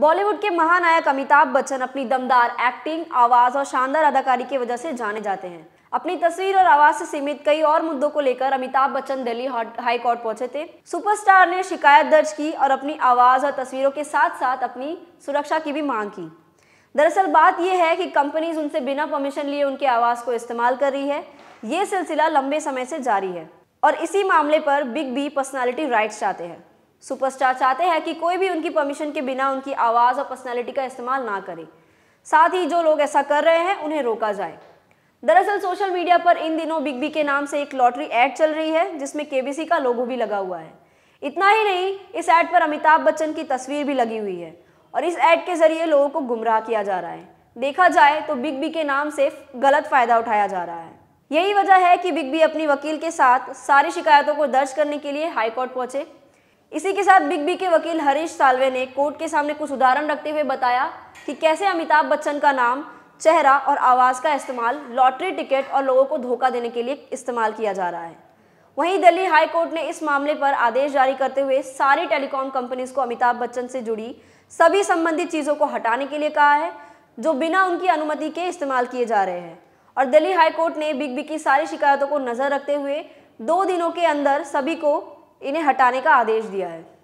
बॉलीवुड के महानायक अमिताभ बच्चन अपनी दमदार एक्टिंग आवाज और शानदार अदाकारी की वजह से जाने जाते हैं अपनी तस्वीर और आवाज से सीमित कई और मुद्दों को लेकर अमिताभ बच्चन दिल्ली हाई कोर्ट पहुंचे थे सुपरस्टार ने शिकायत दर्ज की और अपनी आवाज और तस्वीरों के साथ साथ अपनी सुरक्षा की भी मांग की दरअसल बात यह है कि कंपनीज उनसे बिना परमिशन लिए उनकी आवाज को इस्तेमाल कर रही है ये सिलसिला लंबे समय से जारी है और इसी मामले पर बिग बी पर्सनैलिटी राइट्स चाहते हैं सुपरस्टार चाहते हैं कि कोई भी उनकी परमिशन के बिना उनकी आवाज़ और पर्सनैलिटी का इस्तेमाल ना करे साथ ही जो लोग ऐसा कर रहे हैं उन्हें रोका जाए दरअसल सोशल मीडिया पर इन दिनों बिग बी के नाम से एक लॉटरी एड चल रही है जिसमें केबीसी का लोगो भी लगा हुआ है इतना ही नहीं इस एड पर अमिताभ बच्चन की तस्वीर भी लगी हुई है और इस एड के जरिए लोगों को गुमराह किया जा रहा है देखा जाए तो बिग बी के नाम से गलत फायदा उठाया जा रहा है यही वजह है कि बिग बी अपनी वकील के साथ सारी शिकायतों को दर्ज करने के लिए हाईकोर्ट पहुंचे इसी के साथ बिग बी के वकील हरीश सालवे ने कोर्ट के सामने कुछ उदाहरण रखते हुए बताया कि कैसे अमिताभ बच्चन का नाम चेहरा और आवाज़ का इस्तेमाल लॉटरी टिकट और लोगों को धोखा देने के लिए इस्तेमाल किया जा रहा है वहीं दिल्ली हाई कोर्ट ने इस मामले पर आदेश जारी करते हुए सारी टेलीकॉम कंपनीज को अमिताभ बच्चन से जुड़ी सभी संबंधित चीज़ों को हटाने के लिए कहा है जो बिना उनकी अनुमति के इस्तेमाल किए जा रहे हैं और दिल्ली हाई कोर्ट ने बिग बी की सारी शिकायतों को नज़र रखते हुए दो दिनों के अंदर सभी को इन्हें हटाने का आदेश दिया है